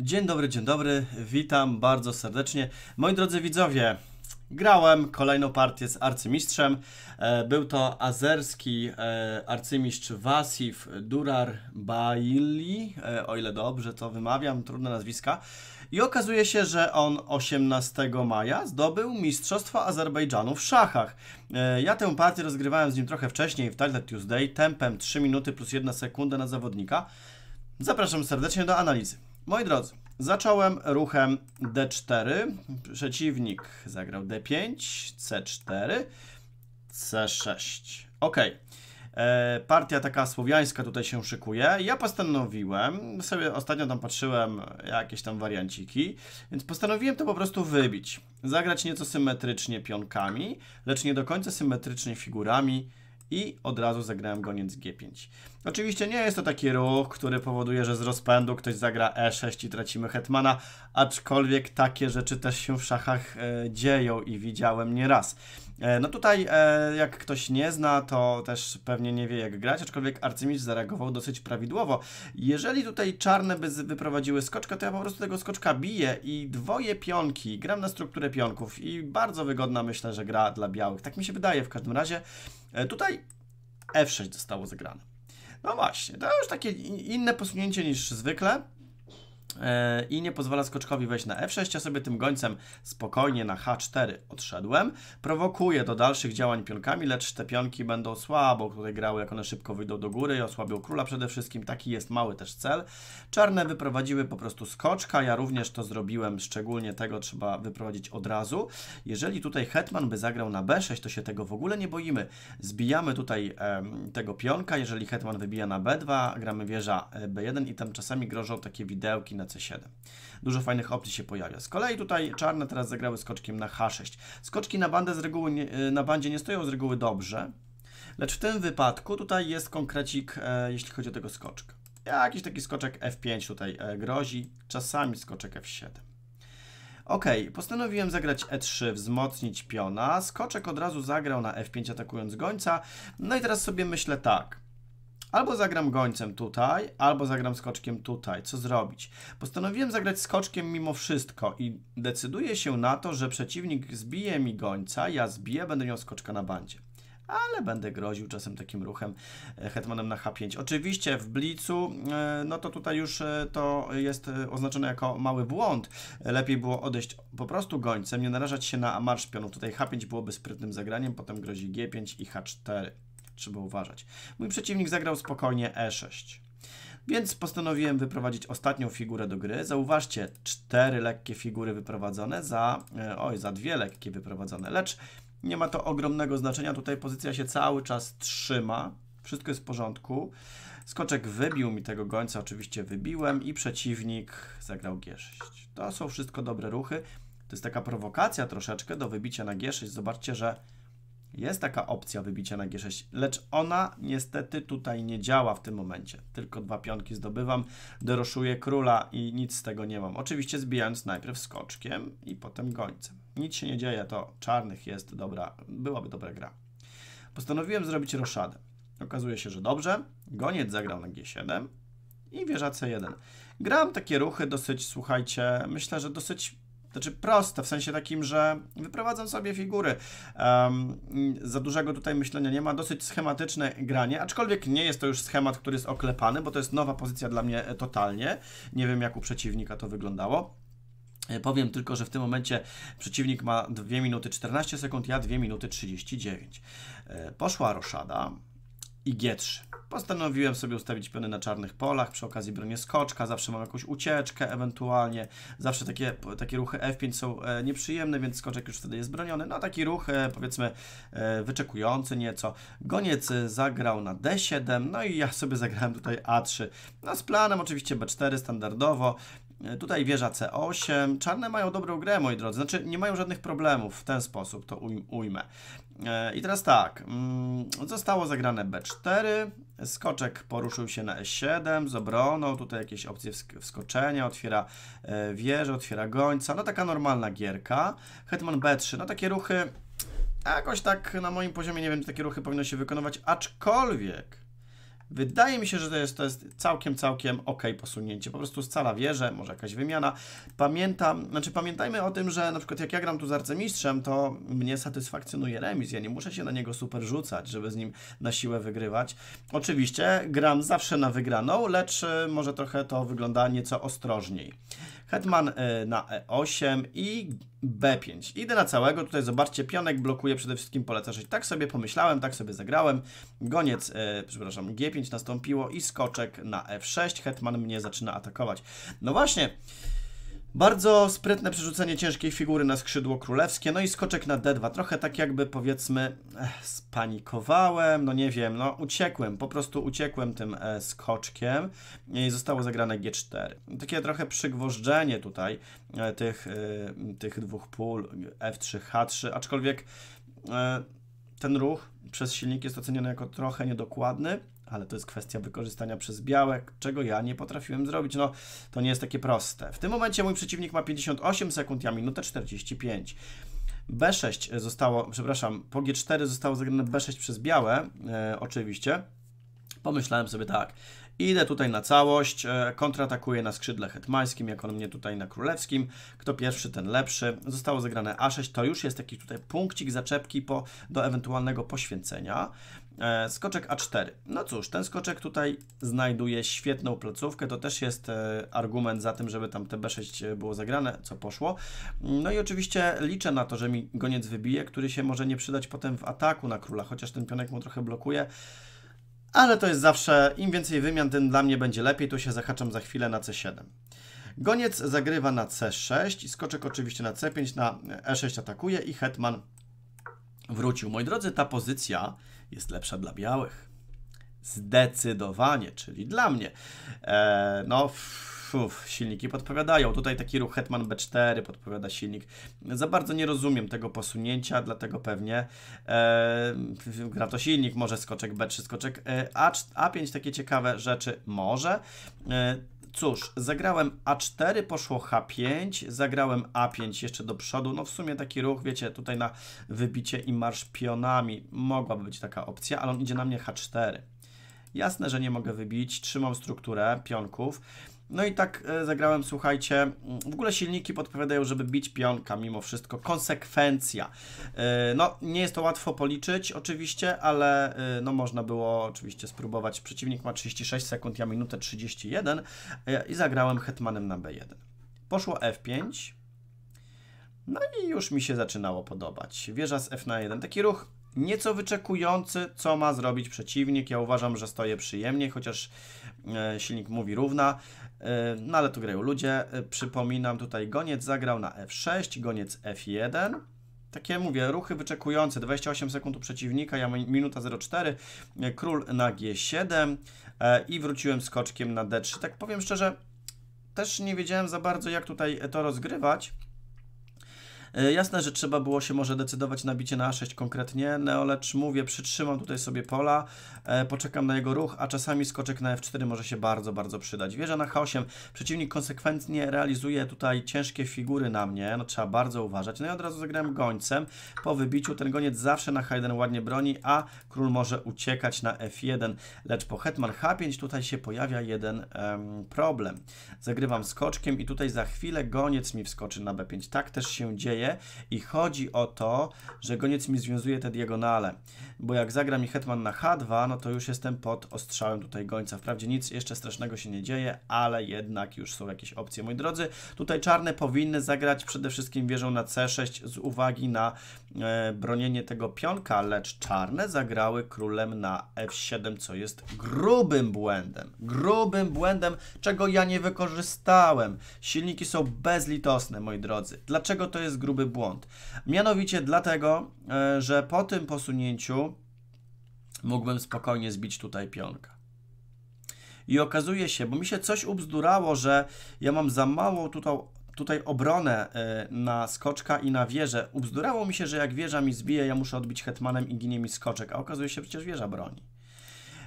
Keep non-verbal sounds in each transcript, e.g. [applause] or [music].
Dzień dobry, dzień dobry, witam bardzo serdecznie. Moi drodzy widzowie, grałem kolejną partię z arcymistrzem. E, był to azerski e, arcymistrz Wasif Durar Baili, e, o ile dobrze to wymawiam, trudne nazwiska. I okazuje się, że on 18 maja zdobył Mistrzostwo Azerbejdżanu w szachach. Ja tę partię rozgrywałem z nim trochę wcześniej w Tyler Tuesday tempem 3 minuty plus 1 sekunda na zawodnika. Zapraszam serdecznie do analizy. Moi drodzy, zacząłem ruchem d4, przeciwnik zagrał d5, c4, c6. Ok. E, partia taka słowiańska tutaj się szykuje. Ja postanowiłem, sobie ostatnio tam patrzyłem jakieś tam warianciki, więc postanowiłem to po prostu wybić. Zagrać nieco symetrycznie pionkami, lecz nie do końca symetrycznie figurami, i od razu zagrałem goniec G5. Oczywiście nie jest to taki ruch, który powoduje, że z rozpędu ktoś zagra E6 i tracimy hetmana, aczkolwiek takie rzeczy też się w szachach e, dzieją i widziałem nieraz. E, no tutaj, e, jak ktoś nie zna, to też pewnie nie wie jak grać, aczkolwiek arcymistrz zareagował dosyć prawidłowo. Jeżeli tutaj czarne by wyprowadziły skoczka, to ja po prostu tego skoczka biję i dwoje pionki, gram na strukturę pionków i bardzo wygodna myślę, że gra dla białych. Tak mi się wydaje w każdym razie. E, tutaj F6 zostało zagrane. No właśnie, to już takie inne posunięcie niż zwykle. E, i nie pozwala skoczkowi wejść na f6, ja sobie tym gońcem spokojnie na h4 odszedłem. Prowokuje do dalszych działań pionkami, lecz te pionki będą słabo tutaj grały, jak one szybko wyjdą do góry i osłabią króla przede wszystkim. Taki jest mały też cel. Czarne wyprowadziły po prostu skoczka, ja również to zrobiłem, szczególnie tego trzeba wyprowadzić od razu. Jeżeli tutaj hetman by zagrał na b6, to się tego w ogóle nie boimy. Zbijamy tutaj tego pionka, jeżeli hetman wybija na b2, gramy wieża e, b1 i tam czasami grożą takie widełki na c7. Dużo fajnych opcji się pojawia. Z kolei tutaj czarne teraz zagrały skoczkiem na h6. Skoczki na, bandę z reguły nie, e, na bandzie nie stoją z reguły dobrze, lecz w tym wypadku tutaj jest konkrecik, e, jeśli chodzi o tego skoczka. Jakiś taki skoczek f5 tutaj e, grozi, czasami skoczek f7. Ok, postanowiłem zagrać E3, wzmocnić piona. Skoczek od razu zagrał na F5 atakując gońca. No i teraz sobie myślę tak. Albo zagram gońcem tutaj, albo zagram skoczkiem tutaj. Co zrobić? Postanowiłem zagrać skoczkiem mimo wszystko i decyduję się na to, że przeciwnik zbije mi gońca, ja zbiję, będę miał skoczka na bandzie. Ale będę groził czasem takim ruchem e, hetmanem na H5. Oczywiście w blicu, e, no to tutaj już e, to jest oznaczone jako mały błąd. Lepiej było odejść po prostu gońcem, nie narażać się na marsz pionów. Tutaj H5 byłoby sprytnym zagraniem, potem grozi G5 i H4 trzeba uważać. Mój przeciwnik zagrał spokojnie e6. Więc postanowiłem wyprowadzić ostatnią figurę do gry. Zauważcie, cztery lekkie figury wyprowadzone za... E, oj, za dwie lekkie wyprowadzone, lecz nie ma to ogromnego znaczenia. Tutaj pozycja się cały czas trzyma. Wszystko jest w porządku. Skoczek wybił mi tego gońca, oczywiście wybiłem i przeciwnik zagrał G6. To są wszystko dobre ruchy. To jest taka prowokacja troszeczkę do wybicia na G6. Zobaczcie, że jest taka opcja wybicia na G6, lecz ona niestety tutaj nie działa w tym momencie. Tylko dwa pionki zdobywam, doroszuję króla i nic z tego nie mam. Oczywiście zbijając najpierw skoczkiem i potem gońcem. Nic się nie dzieje, to czarnych jest dobra, byłaby dobra gra. Postanowiłem zrobić roszadę. Okazuje się, że dobrze. Goniec zagrał na G7 i wieża C1. Grałem takie ruchy dosyć, słuchajcie, myślę, że dosyć znaczy proste, w sensie takim, że wyprowadzam sobie figury. Um, za dużego tutaj myślenia nie ma, dosyć schematyczne granie, aczkolwiek nie jest to już schemat, który jest oklepany, bo to jest nowa pozycja dla mnie e, totalnie. Nie wiem, jak u przeciwnika to wyglądało. E, powiem tylko, że w tym momencie przeciwnik ma 2 minuty 14 sekund, ja 2 minuty 39. E, poszła roszada i G3. Postanowiłem sobie ustawić piony na czarnych polach, przy okazji bronię skoczka, zawsze mam jakąś ucieczkę ewentualnie, zawsze takie, takie ruchy F5 są e, nieprzyjemne, więc skoczek już wtedy jest broniony. No taki ruch e, powiedzmy e, wyczekujący nieco. Goniec e, zagrał na D7, no i ja sobie zagrałem tutaj A3. No z planem oczywiście B4 standardowo, E, tutaj wieża C8. Czarne mają dobrą grę, moi drodzy. Znaczy, nie mają żadnych problemów w ten sposób, to ujmę. E, I teraz tak. Mm, zostało zagrane B4. Skoczek poruszył się na E7 z obroną. Tutaj jakieś opcje wskoczenia. Otwiera e, wieżę, otwiera gońca. No taka normalna gierka. Hetman B3. No takie ruchy... Jakoś tak na moim poziomie nie wiem, czy takie ruchy powinno się wykonywać, aczkolwiek Wydaje mi się, że to jest, to jest całkiem, całkiem ok posunięcie. Po prostu scala wieże, może jakaś wymiana. Pamiętam, znaczy pamiętajmy o tym, że na przykład jak ja gram tu z arcymistrzem, to mnie satysfakcjonuje remis. Ja nie muszę się na niego super rzucać, żeby z nim na siłę wygrywać. Oczywiście gram zawsze na wygraną, lecz y, może trochę to wygląda nieco ostrożniej. Hetman y, na E8 i B5. Idę na całego, tutaj zobaczcie, pionek blokuje przede wszystkim pole C6. Tak sobie pomyślałem, tak sobie zagrałem. Goniec, e, przepraszam, G5 nastąpiło i skoczek na F6. Hetman mnie zaczyna atakować. No właśnie, bardzo sprytne przerzucenie ciężkiej figury na skrzydło królewskie, no i skoczek na d2. Trochę tak jakby powiedzmy ech, spanikowałem, no nie wiem, no uciekłem, po prostu uciekłem tym e, skoczkiem i zostało zagrane g4. Takie trochę przygwożdżenie tutaj e, tych, e, tych dwóch pól f3, h3, aczkolwiek e, ten ruch przez silnik jest oceniony jako trochę niedokładny, ale to jest kwestia wykorzystania przez białek, czego ja nie potrafiłem zrobić. No, to nie jest takie proste. W tym momencie mój przeciwnik ma 58 sekund, ja minutę 45. B6 zostało, przepraszam, po G4 zostało zagrane B6 przez białe, e, oczywiście. Pomyślałem sobie tak, Idę tutaj na całość, e, kontratakuję na skrzydle hetmańskim, jak on mnie tutaj na królewskim. Kto pierwszy, ten lepszy. Zostało zagrane A6, to już jest taki tutaj punkcik zaczepki po, do ewentualnego poświęcenia. E, skoczek A4. No cóż, ten skoczek tutaj znajduje świetną placówkę, to też jest e, argument za tym, żeby tam te B6 e, było zagrane, co poszło. Mm, no i oczywiście liczę na to, że mi goniec wybije, który się może nie przydać potem w ataku na króla, chociaż ten pionek mu trochę blokuje. Ale to jest zawsze, im więcej wymian, tym dla mnie będzie lepiej, tu się zahaczam za chwilę na C7. Goniec zagrywa na C6, skoczek oczywiście na C5, na E6 atakuje i hetman wrócił. Moi drodzy, ta pozycja jest lepsza dla białych. Zdecydowanie, czyli dla mnie. E, no, fuf, silniki podpowiadają. Tutaj taki ruch Hetman B4 podpowiada silnik. Za bardzo nie rozumiem tego posunięcia, dlatego pewnie e, gra to silnik, może skoczek B3, skoczek e, A, A5, takie ciekawe rzeczy. Może. E, Cóż, zagrałem A4, poszło H5, zagrałem A5 jeszcze do przodu. No w sumie taki ruch, wiecie, tutaj na wybicie i marsz pionami mogłaby być taka opcja, ale on idzie na mnie H4. Jasne, że nie mogę wybić, trzymam strukturę pionków. No i tak e, zagrałem, słuchajcie, w ogóle silniki podpowiadają, żeby bić pionka mimo wszystko. Konsekwencja. E, no, nie jest to łatwo policzyć oczywiście, ale e, no można było oczywiście spróbować. Przeciwnik ma 36 sekund, ja minutę 31 i zagrałem hetmanem na B1. Poszło F5. No i już mi się zaczynało podobać. Wieża z F na 1. Taki ruch nieco wyczekujący, co ma zrobić przeciwnik. Ja uważam, że stoję przyjemnie, chociaż E, silnik mówi równa, e, no ale tu grają ludzie. E, przypominam, tutaj goniec zagrał na F6, goniec F1. Takie mówię, ruchy wyczekujące, 28 sekund u przeciwnika, ja minuta 04, król na G7 i wróciłem skoczkiem na D3. Tak powiem szczerze, też nie wiedziałem za bardzo jak tutaj to rozgrywać. E, jasne, że trzeba było się może decydować na bicie na A6 konkretnie. Neolecz mówię, przytrzymam tutaj sobie pola, e, poczekam na jego ruch, a czasami skoczek na F4 może się bardzo, bardzo przydać. Wieża na H8. Przeciwnik konsekwentnie realizuje tutaj ciężkie figury na mnie, no trzeba bardzo uważać. No i od razu zagrałem gońcem. Po wybiciu ten goniec zawsze na H1 ładnie broni, a król może uciekać na F1. Lecz po hetman H5 tutaj się pojawia jeden problem. Zagrywam skoczkiem i tutaj za chwilę goniec mi wskoczy na B5. Tak też się dzieje dzieje i chodzi o to, że goniec mi związuje te diagonale, bo jak zagra mi hetman na h2, no to już jestem pod ostrzałem tutaj gońca. Wprawdzie nic jeszcze strasznego się nie dzieje, ale jednak już są jakieś opcje, moi drodzy. Tutaj czarne powinny zagrać przede wszystkim wieżą na c6 z uwagi na e, bronienie tego pionka, lecz czarne zagrały królem na f7, co jest grubym błędem. Grubym błędem, czego ja nie wykorzystałem. Silniki są bezlitosne, moi drodzy. Dlaczego to jest grube? gruby błąd. Mianowicie dlatego, e, że po tym posunięciu mógłbym spokojnie zbić tutaj pionka. I okazuje się, bo mi się coś ubzdurało, że ja mam za mało tutaj, tutaj obronę e, na skoczka i na wieżę. Ubzdurało mi się, że jak wieża mi zbije, ja muszę odbić hetmanem i ginie mi skoczek, a okazuje się, że przecież wieża broni.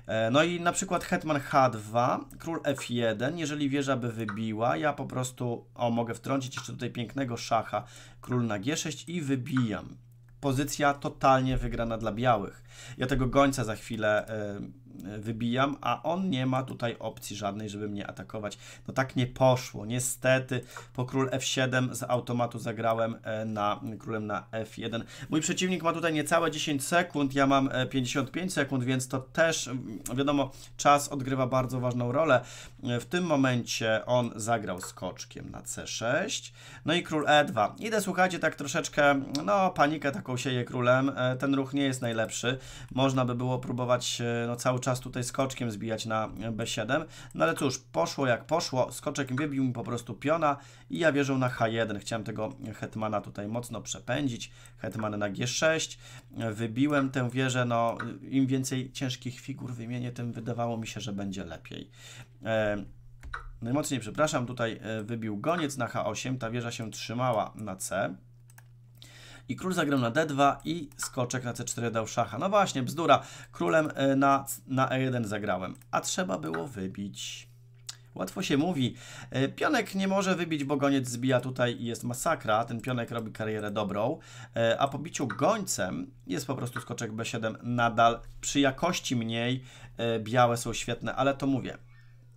E, no i na przykład hetman h2, król f1, jeżeli wieża by wybiła, ja po prostu, o mogę wtrącić jeszcze tutaj pięknego szacha, król na g6 i wybijam. Pozycja totalnie wygrana dla białych. Ja tego gońca za chwilę e, wybijam, a on nie ma tutaj opcji żadnej, żeby mnie atakować. No tak nie poszło, niestety. Po król f7 z automatu zagrałem e, na królem na f1. Mój przeciwnik ma tutaj niecałe 10 sekund, ja mam 55 e, sekund, więc to też, wiadomo, czas odgrywa bardzo ważną rolę. E, w tym momencie on zagrał skoczkiem na c6, no i król e2. Idę, słuchajcie, tak troszeczkę, no panikę taką sieje królem. Ten ruch nie jest najlepszy. Można by było próbować no, cały czas tutaj skoczkiem zbijać na B7. No ale cóż, poszło jak poszło, skoczek wybił mi po prostu piona i ja wierzę na H1. Chciałem tego hetmana tutaj mocno przepędzić, hetman na G6, wybiłem tę wieżę, no im więcej ciężkich figur wymienię, tym wydawało mi się, że będzie lepiej. E, najmocniej przepraszam, tutaj e, wybił goniec na H8, ta wieża się trzymała na C i król zagrał na D2 i skoczek na C4 dał szacha. No właśnie, bzdura. Królem e, na, na E1 zagrałem, a trzeba było wybić. Łatwo się mówi. E, pionek nie może wybić, bo goniec zbija tutaj i jest masakra. Ten pionek robi karierę dobrą. E, a po biciu gońcem jest po prostu skoczek B7 nadal przy jakości mniej. Białe są świetne, ale to mówię.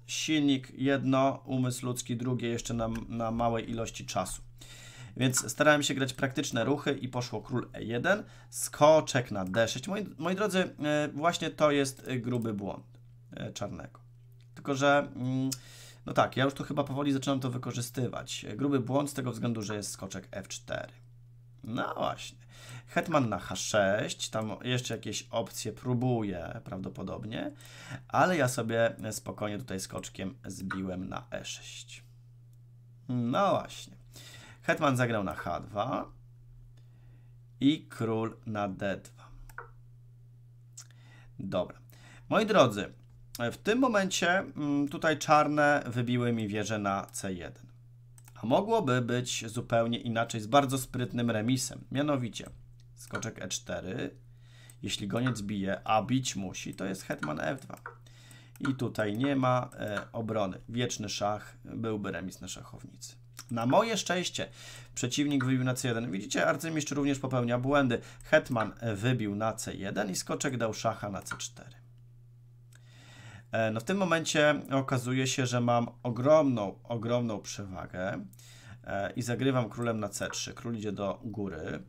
Silnik jedno, umysł ludzki drugie, jeszcze na, na małej ilości czasu. Więc starałem się grać praktyczne ruchy i poszło król e1, skoczek na d6. Moi, moi drodzy, e, właśnie to jest e, gruby błąd e, czarnego. Tylko, że... Mm, no tak, ja już tu chyba powoli zaczynam to wykorzystywać. Gruby błąd z tego względu, że jest skoczek f4. No właśnie. Hetman na h6, tam jeszcze jakieś opcje próbuje prawdopodobnie, ale ja sobie spokojnie tutaj skoczkiem zbiłem na e6. No właśnie. Hetman zagrał na H2 i król na D2. Dobra. Moi drodzy, w tym momencie mm, tutaj czarne wybiły mi wieżę na C1. A mogłoby być zupełnie inaczej z bardzo sprytnym remisem. Mianowicie skoczek E4. Jeśli goniec bije, a bić musi, to jest hetman F2. I tutaj nie ma e, obrony. Wieczny szach byłby remis na szachownicy. Na moje szczęście przeciwnik wybił na C1. Widzicie, arcymistrz również popełnia błędy. Hetman wybił na C1 i skoczek dał szacha na C4. E, no w tym momencie okazuje się, że mam ogromną, ogromną przewagę e, i zagrywam królem na C3. Król idzie do góry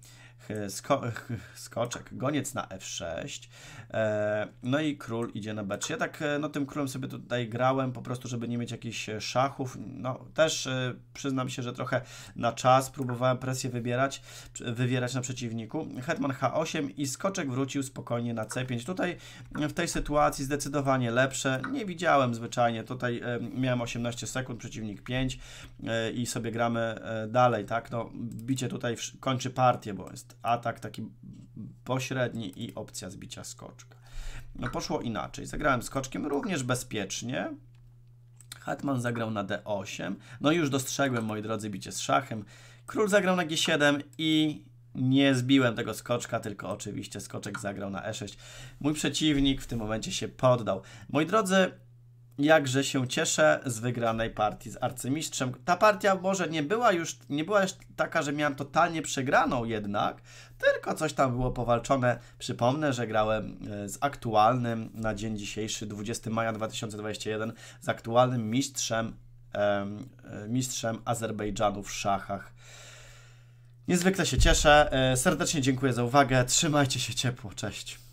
sko [laughs] skoczek, goniec na f6, e, no i król idzie na b3. Ja tak e, no, tym królem sobie tutaj grałem, po prostu, żeby nie mieć jakichś e, szachów. No też przyznam się, że trochę na czas próbowałem presję wybierać, wywierać na przeciwniku. Hetman h8 i skoczek wrócił spokojnie na c5. Tutaj w tej sytuacji zdecydowanie lepsze. Nie widziałem zwyczajnie, tutaj miałem 18 sekund, przeciwnik 5 i sobie gramy dalej, tak? No bicie tutaj kończy partię, bo jest atak taki pośredni i opcja zbicia skoczka. No poszło inaczej. Zagrałem skoczkiem również bezpiecznie. Hetman zagrał na d8. No już dostrzegłem, moi drodzy, bicie z szachem. Król zagrał na g7 i nie zbiłem tego skoczka, tylko oczywiście skoczek zagrał na e6. Mój przeciwnik w tym momencie się poddał. Moi drodzy, jakże się cieszę z wygranej partii z arcymistrzem. Ta partia może nie była już, nie była już taka, że miałem totalnie przegraną jednak, tylko coś tam było powalczone. Przypomnę, że grałem e, z aktualnym na dzień dzisiejszy, 20 maja 2021, z aktualnym mistrzem, e, mistrzem Azerbejdżanu w szachach. Niezwykle się cieszę. E, serdecznie dziękuję za uwagę. Trzymajcie się ciepło. Cześć.